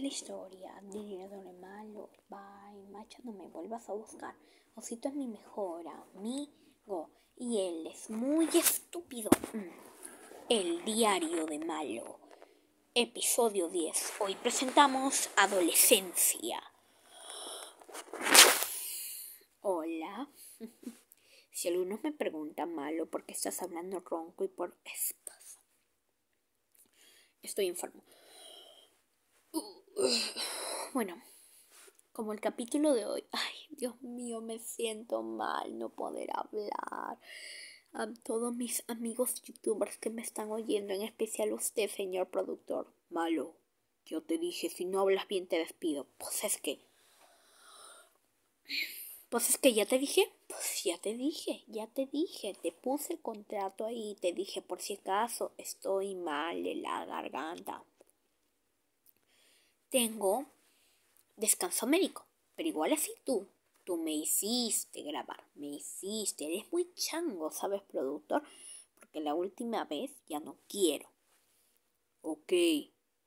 la historia de Malo? Bye, macho, no me vuelvas a buscar. Osito es mi mejor amigo y él es muy estúpido. Mm. El diario de Malo. Episodio 10. Hoy presentamos Adolescencia. Hola. Si algunos me preguntan malo ¿por qué estás hablando ronco y por qué Estoy enfermo. Uh. Bueno, como el capítulo de hoy, ay, Dios mío, me siento mal no poder hablar. A todos mis amigos youtubers que me están oyendo, en especial usted, señor productor. Malo, yo te dije, si no hablas bien te despido. Pues es que... Pues es que ya te dije, pues ya te dije, ya te dije, te puse el contrato ahí, te dije por si acaso estoy mal en la garganta tengo descanso médico, pero igual así tú, tú me hiciste grabar, me hiciste, eres muy chango, ¿sabes, productor? Porque la última vez ya no quiero. Ok,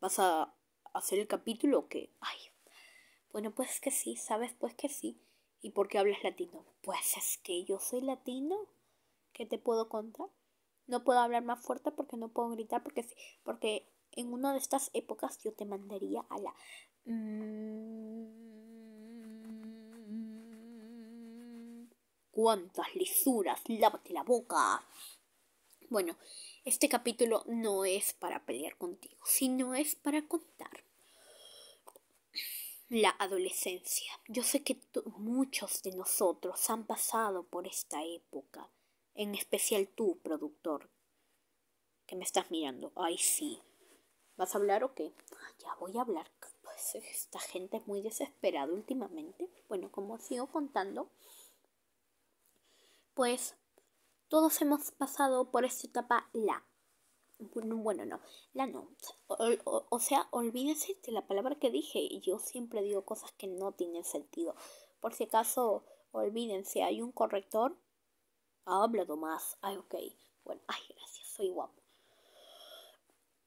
¿vas a hacer el capítulo o qué? Ay, bueno, pues que sí, ¿sabes? Pues que sí. ¿Y por qué hablas latino? Pues es que yo soy latino. ¿Qué te puedo contar? No puedo hablar más fuerte porque no puedo gritar porque sí, porque en una de estas épocas yo te mandaría a la... Mm, ¡Cuántas lisuras! ¡Lávate la boca! Bueno, este capítulo no es para pelear contigo, sino es para contar la adolescencia. Yo sé que muchos de nosotros han pasado por esta época, en especial tú, productor, que me estás mirando. Ay, sí. ¿Vas a hablar o qué? Ah, ya voy a hablar. Pues esta gente es muy desesperada últimamente. Bueno, como sigo contando, pues todos hemos pasado por esta etapa la. Bueno, no, la no. O, sea, olvídense de la palabra que dije. Yo siempre digo cosas que no tienen sentido. Por si acaso, olvídense, hay un corrector. Ha hablado más. Ay, ah, ok. Bueno, ay, gracias, soy guapo.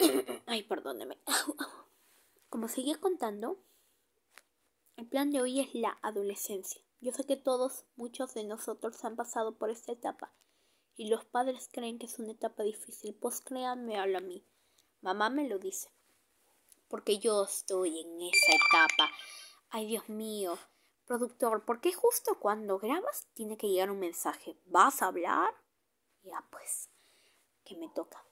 Ay, perdóneme. Como seguía contando, el plan de hoy es la adolescencia. Yo sé que todos, muchos de nosotros han pasado por esta etapa y los padres creen que es una etapa difícil. Pues créanme, habla a mí. Mamá me lo dice. Porque yo estoy en esa etapa. Ay, Dios mío. Productor, ¿por qué justo cuando grabas tiene que llegar un mensaje? ¿Vas a hablar? Ya pues, que me toca.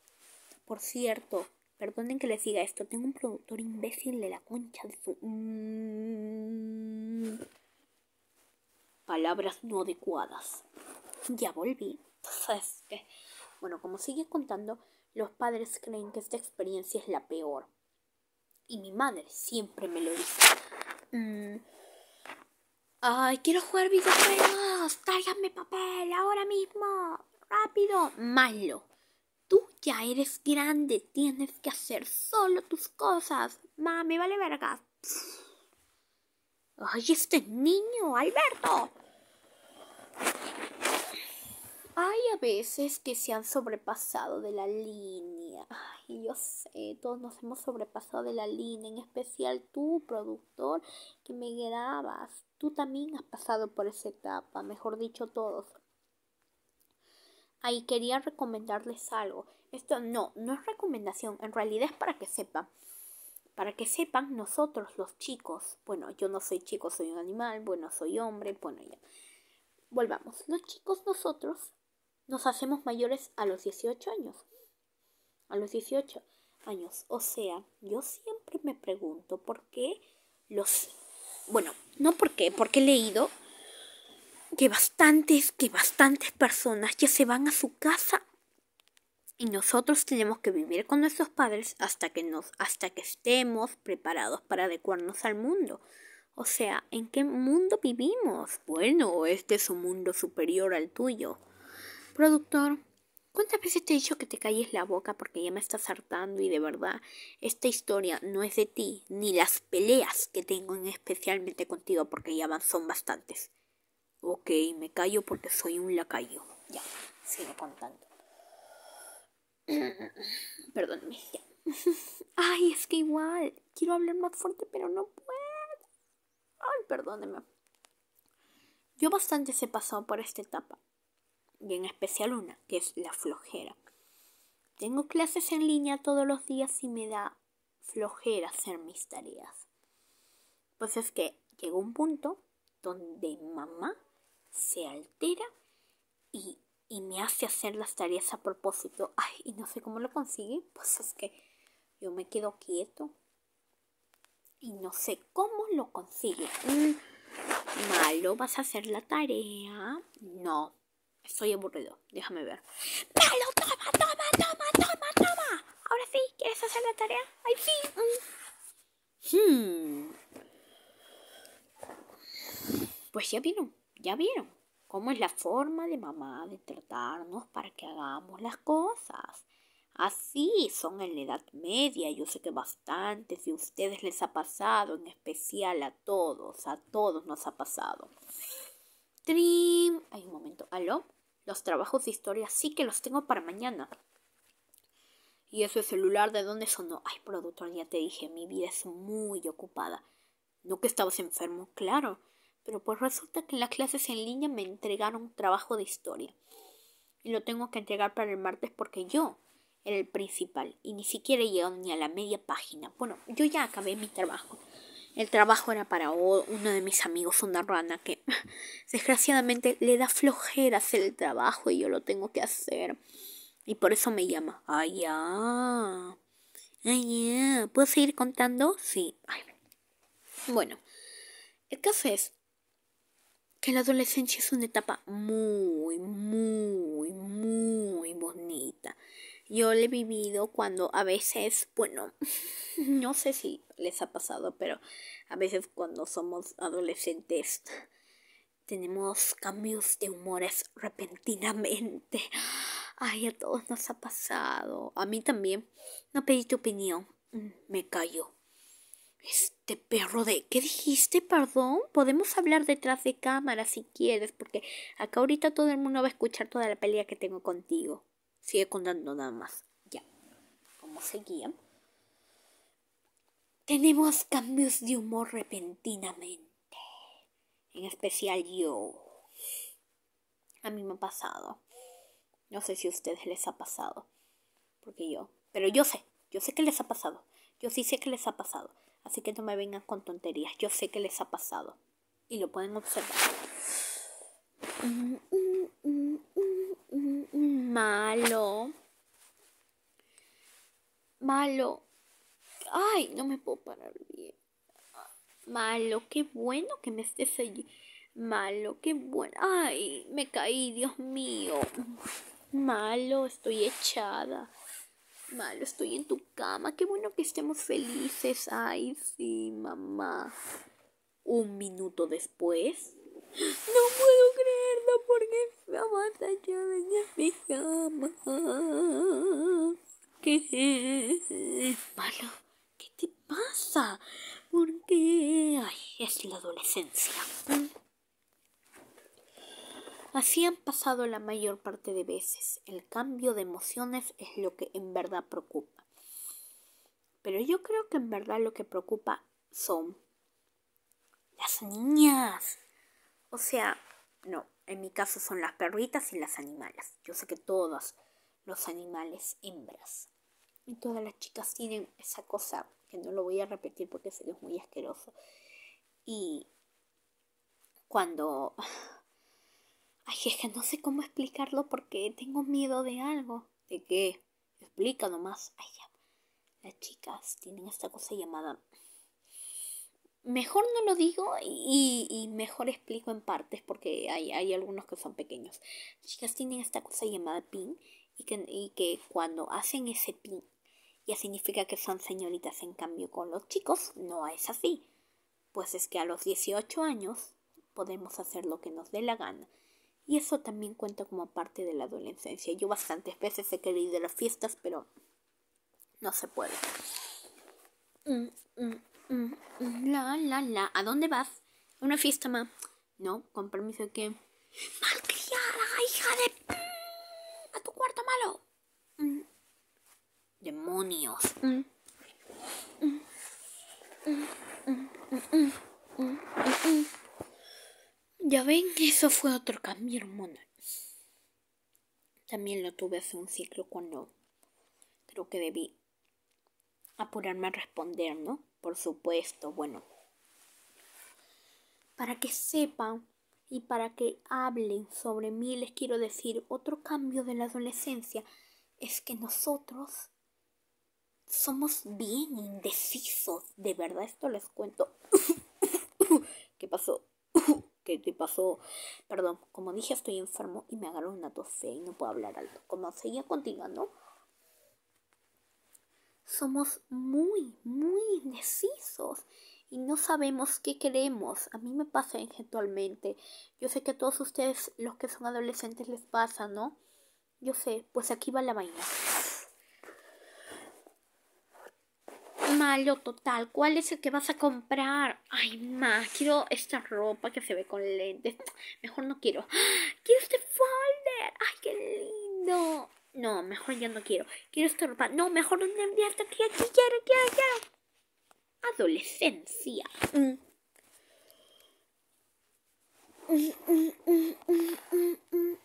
Por cierto, Perdonen que les diga esto, tengo un productor imbécil de la concha de su... Mm. Palabras no adecuadas. Ya volví. Entonces, bueno, como sigue contando, los padres creen que esta experiencia es la peor. Y mi madre siempre me lo dice. Mm. Ay, quiero jugar videojuegos. Tálganme papel ahora mismo. Rápido. Malo. Tú ya eres grande, tienes que hacer solo tus cosas. Mami, vale verga. Ay, este niño, Alberto. Hay a veces que se han sobrepasado de la línea. Ay, yo sé, todos nos hemos sobrepasado de la línea, en especial tú, productor, que me grabas. Tú también has pasado por esa etapa, mejor dicho, todos. Ahí quería recomendarles algo. Esto no, no es recomendación, en realidad es para que sepan. Para que sepan nosotros los chicos, bueno, yo no soy chico, soy un animal, bueno, soy hombre, bueno, ya. Volvamos, los chicos nosotros nos hacemos mayores a los 18 años. A los 18 años. O sea, yo siempre me pregunto por qué los... Bueno, no por qué, porque he leído que bastantes, que bastantes personas ya se van a su casa y nosotros tenemos que vivir con nuestros padres hasta que nos hasta que estemos preparados para adecuarnos al mundo. O sea, ¿en qué mundo vivimos? Bueno, este es un mundo superior al tuyo. Productor, ¿cuántas veces te he dicho que te calles la boca porque ya me estás hartando y de verdad esta historia no es de ti, ni las peleas que tengo especialmente contigo porque ya van, son bastantes. Ok, me callo porque soy un lacayo. Ya, sigo contando. Perdóneme, Ay, es que igual. Quiero hablar más fuerte, pero no puedo. Ay, perdóneme. Yo bastante he pasado por esta etapa. Y en especial una, que es la flojera. Tengo clases en línea todos los días y me da flojera hacer mis tareas. Pues es que llegó un punto donde mamá se altera y, me hace hacer las tareas a propósito. Ay, y no sé cómo lo consigue, pues es que yo me quedo quieto y no sé cómo lo consigue. malo, ¿vas a hacer la tarea? No, estoy aburrido, déjame ver. ¡Malo, toma, toma, toma, toma, toma! Ahora sí, ¿quieres hacer la tarea? ¡Ay, sí! Mm. Hmm. Pues ya vino. Ya vieron cómo es la forma de mamá de tratarnos para que hagamos las cosas. Así son en la Edad Media. Yo sé que bastantes de ustedes les ha pasado, en especial a todos, a todos nos ha pasado. Trim. Hay un momento. ¿Aló? Los trabajos de historia sí que los tengo para mañana. ¿Y ese celular de dónde sonó? Ay, productor, ya te dije, mi vida es muy ocupada. ¿No que estabas enfermo? Claro. Pero pues resulta que en las clases en línea me entregaron un trabajo de historia. Y lo tengo que entregar para el martes porque yo era el principal y ni siquiera he llegado ni a la media página. Bueno, yo ya acabé mi trabajo. El trabajo era para uno de mis amigos, una rana, que desgraciadamente le da flojera hacer el trabajo y yo lo tengo que hacer. Y por eso me llama. Ay, ya. Ay, ya. ¿Puedo seguir contando? Sí. Bueno, el caso es el la adolescencia es una etapa muy, muy, muy bonita. Yo la he vivido cuando a veces, bueno, no sé si les ha pasado, pero a veces cuando somos adolescentes tenemos cambios de humores repentinamente. Ay, a todos nos ha pasado. A mí también. No pedí tu opinión. Mm, me callo. Este perro de... ¿Qué dijiste? Perdón. Podemos hablar detrás de cámara si quieres, porque acá ahorita todo el mundo va a escuchar toda la pelea que tengo contigo. Sigue contando nada más. Ya. ¿Cómo seguía. Tenemos cambios de humor repentinamente. En especial yo. A mí me ha pasado. No sé si a ustedes les ha pasado. Porque yo. Pero yo sé. Yo sé que les ha pasado. Yo sí sé que les ha pasado. Así que no me vengan con tonterías. Yo sé que les ha pasado. Y lo pueden observar. Malo. Malo. Ay, no me puedo parar bien. Malo, qué bueno que me estés allí. Malo, qué bueno. Ay, me caí, Dios mío. Malo, estoy echada malo, estoy en tu cama. Qué bueno que estemos felices. Ay, sí, mamá. Un minuto después. No puedo creerlo porque mamá está en mi cama. ¿Qué? Malo, ¿qué te pasa? ¿Por qué? Ay, es la adolescencia. Así han pasado la mayor parte de veces. El cambio de emociones es lo que en verdad preocupa. Pero yo creo que en verdad lo que preocupa son las niñas. O sea, no, en mi caso son las perritas y las animales. Yo sé que todos los animales hembras y todas las chicas tienen esa cosa que no lo voy a repetir porque se muy asqueroso. Y cuando Ay, es que no sé cómo explicarlo porque tengo miedo de algo. ¿De qué? Explica nomás. Ay, ya. Las chicas tienen esta cosa llamada... Mejor no lo digo y, mejor explico en partes porque hay, algunos que son pequeños. Las chicas tienen esta cosa llamada pin y y que cuando hacen ese pin ya significa que son señoritas. En cambio, con los chicos no es así. Pues es que a los 18 años podemos hacer lo que nos dé la gana y eso también cuenta como parte de la adolescencia. Yo bastantes veces he querido ir a fiestas, pero no se puede. Mm, mm, mm, la, la, la. ¿A dónde vas? ¿A una fiesta, ma? No, con permiso de que... ¡Malcriada, hija de... ¡A tu cuarto malo! ¡Demonios! Ya ven, eso fue otro cambio, hermano. También lo tuve hace un ciclo cuando creo que debí apurarme a responder, ¿no? Por supuesto, bueno. Para que sepan y para que hablen sobre mí, les quiero decir, otro cambio de la adolescencia es que nosotros somos bien indecisos. De verdad, esto les cuento. ¿Qué pasó? Que te pasó? Perdón, como dije, estoy enfermo y me agarró una tos y no puedo hablar alto. Como seguía continuando, somos muy, muy indecisos y no sabemos qué queremos. A mí me pasa eventualmente. Yo sé que a todos ustedes, los que son adolescentes, les pasa, ¿no? Yo sé, pues aquí va la vaina. malo total. ¿Cuál es el que vas a comprar? Ay, más, quiero esta ropa que se ve con lentes. Mejor no quiero. ¡Ah! Quiero este folder. Ay, qué lindo. No, mejor ya no quiero. Quiero esta ropa. No, mejor no enviarte aquí, aquí, quiero, quiero, quiero. Adolescencia. Mm. Mm,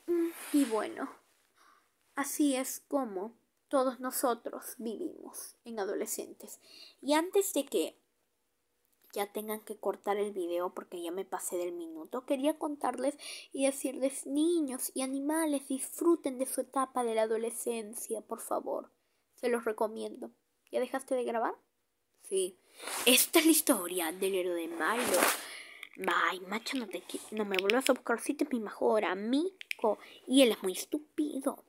mm, y bueno, así es como todos nosotros vivimos en adolescentes. Y antes de que ya tengan que cortar el video porque ya me pasé del minuto, quería contarles y decirles niños y animales disfruten de su etapa de la adolescencia, por favor. Se los recomiendo. ¿Ya dejaste de grabar? Sí. Esta es la historia del héroe de Milo. Ay, macho, no, te, no me vuelvas a buscar si te mi mejor amigo. Y él es muy estúpido.